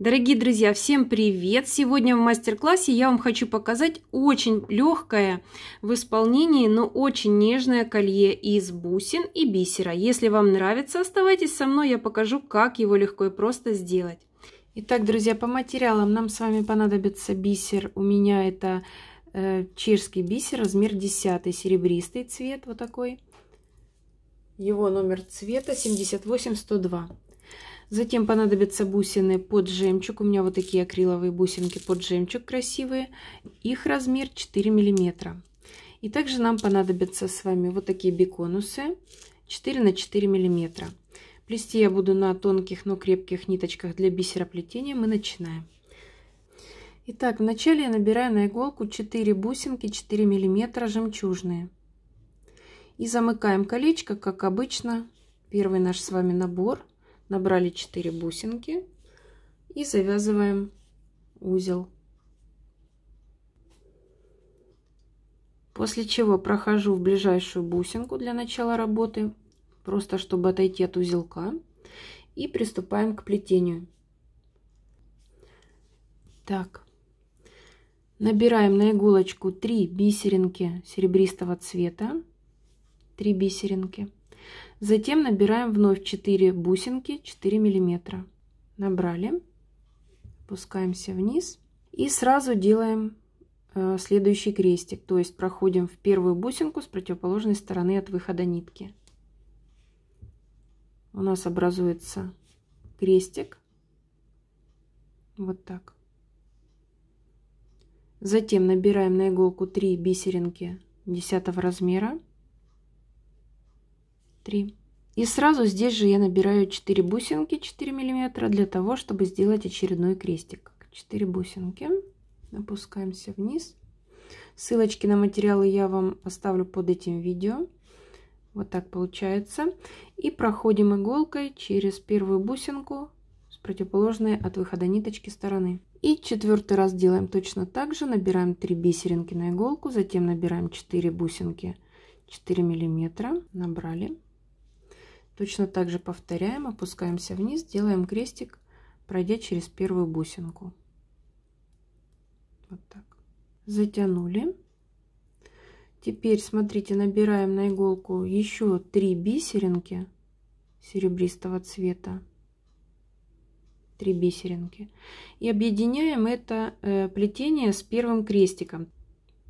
Дорогие друзья, всем привет! Сегодня в мастер-классе я вам хочу показать очень легкое в исполнении, но очень нежное колье из бусин и бисера. Если вам нравится, оставайтесь со мной, я покажу, как его легко и просто сделать. Итак, друзья, по материалам нам с вами понадобится бисер. У меня это э, чешский бисер, размер 10, серебристый цвет, вот такой. Его номер цвета 78102. Затем понадобятся бусины под жемчуг. У меня вот такие акриловые бусинки под жемчуг красивые. Их размер 4 миллиметра. И также нам понадобятся с вами вот такие биконусы 4 на 4 миллиметра. Плести я буду на тонких, но крепких ниточках для бисероплетения. Мы начинаем. Итак, вначале я набираю на иголку 4 бусинки 4 миллиметра жемчужные. И замыкаем колечко, как обычно, первый наш с вами набор набрали 4 бусинки и завязываем узел. После чего прохожу в ближайшую бусинку для начала работы, просто чтобы отойти от узелка, и приступаем к плетению. Так, набираем на иголочку 3 бисеринки серебристого цвета, 3 бисеринки. Затем набираем вновь 4 бусинки 4 миллиметра. Набрали. Опускаемся вниз. И сразу делаем э, следующий крестик. То есть проходим в первую бусинку с противоположной стороны от выхода нитки. У нас образуется крестик. Вот так. Затем набираем на иголку 3 бисеринки 10 размера. 3. И сразу здесь же я набираю 4 бусинки 4 миллиметра для того, чтобы сделать очередной крестик. 4 бусинки. Опускаемся вниз. Ссылочки на материалы я вам оставлю под этим видео. Вот так получается. И проходим иголкой через первую бусинку с противоположной от выхода ниточки стороны. И четвертый раз делаем точно так же. Набираем 3 бисеринки на иголку, затем набираем 4 бусинки 4 миллиметра. Набрали. Точно так же повторяем, опускаемся вниз, делаем крестик, пройдя через первую бусинку. Вот так. Затянули. Теперь, смотрите, набираем на иголку еще три бисеринки серебристого цвета. три бисеринки. И объединяем это э, плетение с первым крестиком.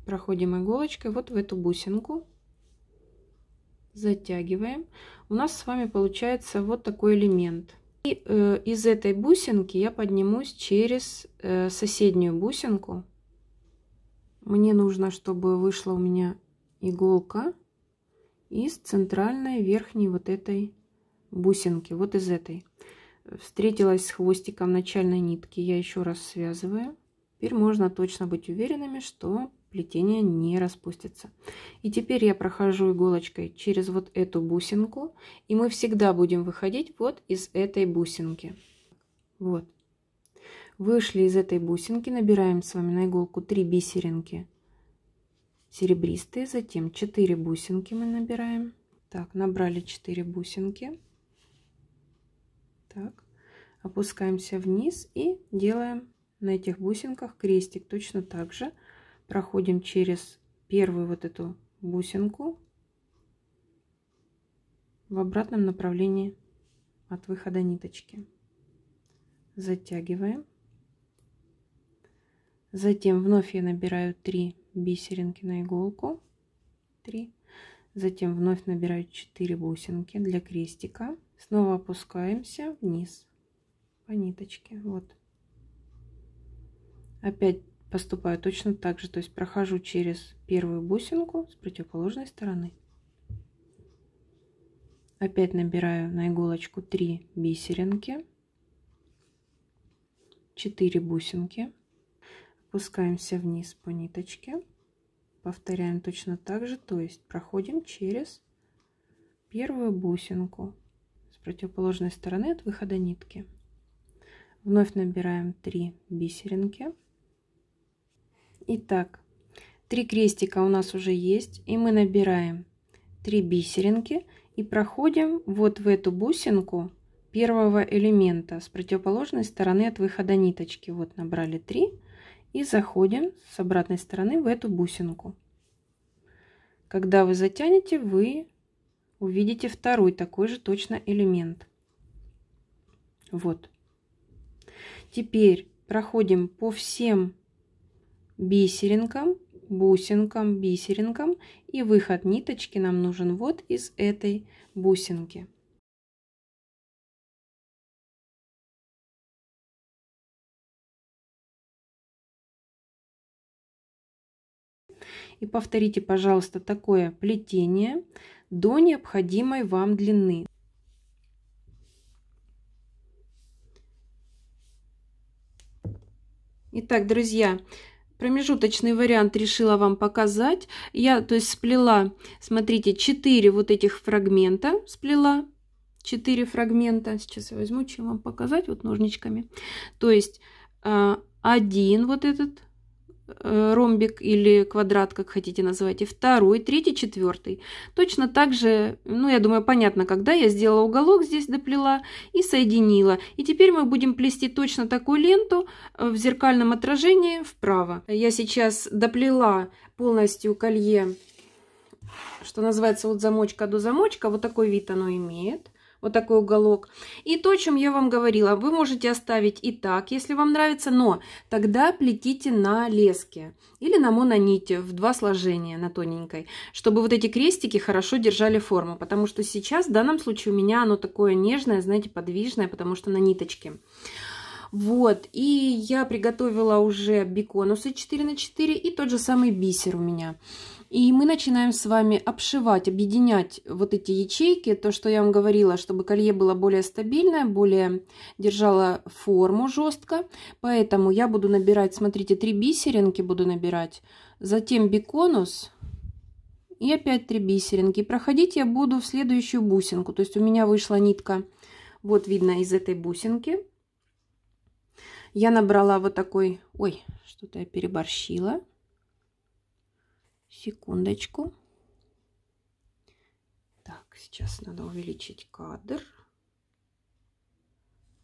Проходим иголочкой вот в эту бусинку затягиваем. У нас с вами получается вот такой элемент. И э, из этой бусинки я поднимусь через э, соседнюю бусинку. Мне нужно, чтобы вышла у меня иголка из центральной верхней вот этой бусинки, вот из этой. Встретилась с хвостиком начальной нитки, я еще раз связываю. Теперь можно точно быть уверенными, что плетение не распустится. И теперь я прохожу иголочкой через вот эту бусинку, и мы всегда будем выходить вот из этой бусинки. Вот. Вышли из этой бусинки, набираем с вами на иголку 3 бисеринки серебристые, затем 4 бусинки мы набираем. Так, набрали 4 бусинки. Так, опускаемся вниз и делаем на этих бусинках крестик точно так же проходим через первую вот эту бусинку в обратном направлении от выхода ниточки. Затягиваем. Затем вновь я набираю 3 бисеринки на иголку. 3. Затем вновь набираю 4 бусинки для крестика. Снова опускаемся вниз по ниточке. Вот. Опять поступаю точно так же, то есть прохожу через первую бусинку с противоположной стороны. Опять набираю на иголочку 3 бисеринки, 4 бусинки, опускаемся вниз по ниточке, повторяем точно так же, то есть проходим через первую бусинку с противоположной стороны от выхода нитки. Вновь набираем 3 бисеринки, Итак, три крестика у нас уже есть, и мы набираем три бисеринки и проходим вот в эту бусинку первого элемента с противоположной стороны от выхода ниточки. Вот набрали 3 и заходим с обратной стороны в эту бусинку. Когда вы затянете, вы увидите второй такой же точно элемент. Вот. Теперь проходим по всем бисеринкам, бусинкам, бисеринкам. И выход ниточки нам нужен вот из этой бусинки. И повторите, пожалуйста, такое плетение до необходимой вам длины. Итак, друзья, Промежуточный вариант решила вам показать. Я, то есть, сплела, смотрите, 4 вот этих фрагмента сплела. 4 фрагмента. Сейчас я возьму, чем вам показать, вот ножничками. То есть, а, один вот этот Э, ромбик или квадрат, как хотите называть, и второй, третий, четвертый. Точно так же, ну, я думаю, понятно, когда я сделала уголок здесь, доплела и соединила. И теперь мы будем плести точно такую ленту э, в зеркальном отражении вправо. Я сейчас доплела полностью колье, что называется, от замочка до замочка. Вот такой вид оно имеет вот такой уголок. И то, о чем я вам говорила, вы можете оставить и так, если вам нравится, но тогда плетите на леске или на мононите в два сложения на тоненькой, чтобы вот эти крестики хорошо держали форму, потому что сейчас в данном случае у меня оно такое нежное, знаете, подвижное, потому что на ниточке. Вот, и я приготовила уже биконусы 4 на 4 и тот же самый бисер у меня. И мы начинаем с вами обшивать, объединять вот эти ячейки, то, что я вам говорила, чтобы колье было более стабильное, более держало форму жестко. Поэтому я буду набирать, смотрите, три бисеринки буду набирать, затем биконус и опять три бисеринки. проходить я буду в следующую бусинку, то есть у меня вышла нитка, вот видно, из этой бусинки. Я набрала вот такой, ой, что-то я переборщила Секундочку. Так, сейчас надо увеличить кадр.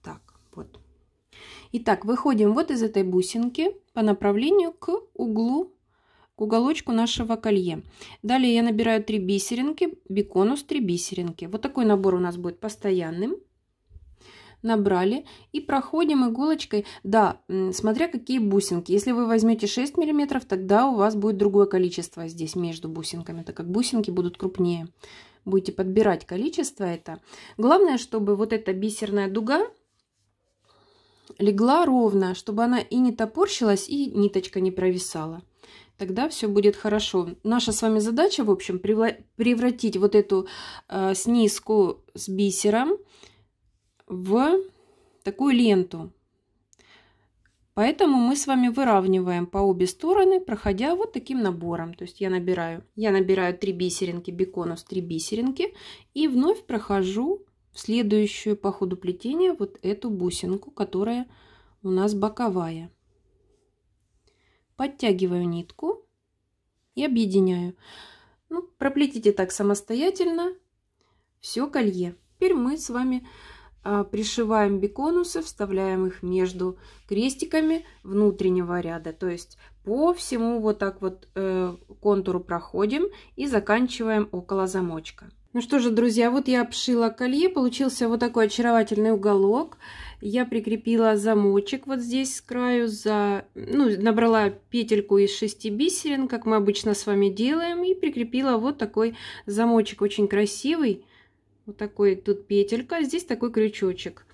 Так, вот. Итак, выходим вот из этой бусинки по направлению к углу, к уголочку нашего колье. Далее я набираю три бисеринки, биконус три бисеринки. Вот такой набор у нас будет постоянным набрали и проходим иголочкой, да, смотря какие бусинки. Если вы возьмете 6 мм, тогда у вас будет другое количество здесь между бусинками, так как бусинки будут крупнее. Будете подбирать количество это. Главное, чтобы вот эта бисерная дуга легла ровно, чтобы она и не топорщилась, и ниточка не провисала тогда все будет хорошо. Наша с вами задача, в общем, превратить вот эту э, снизку с бисером в такую ленту. Поэтому мы с вами выравниваем по обе стороны, проходя вот таким набором. То есть я набираю, я набираю 3 бисеринки, беконус 3 бисеринки и вновь прохожу в следующую по ходу плетения вот эту бусинку, которая у нас боковая. Подтягиваю нитку и объединяю. Ну, проплетите так самостоятельно все колье. Теперь мы с вами а, пришиваем беконусы, вставляем их между крестиками внутреннего ряда. То есть по всему вот так вот э, контуру проходим и заканчиваем около замочка. Ну что же, друзья, вот я обшила колье, получился вот такой очаровательный уголок. Я прикрепила замочек вот здесь с краю, за, ну, набрала петельку из 6 бисерин, как мы обычно с вами делаем, и прикрепила вот такой замочек, очень красивый. Вот такой тут петелька, а здесь такой крючочек.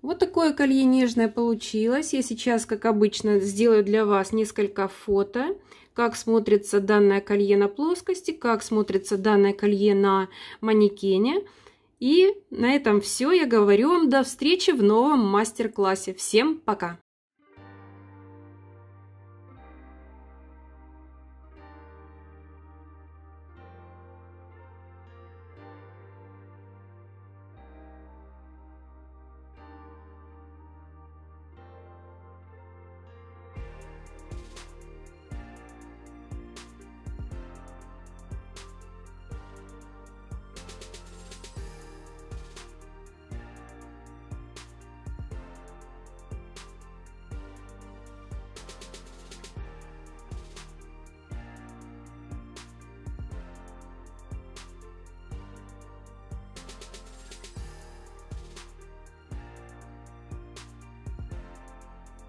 Вот такое колье нежное получилось. Я сейчас, как обычно, сделаю для вас несколько фото, как смотрится данное колье на плоскости, как смотрится данное колье на манекене. И на этом все. Я говорю вам до встречи в новом мастер-классе. Всем пока!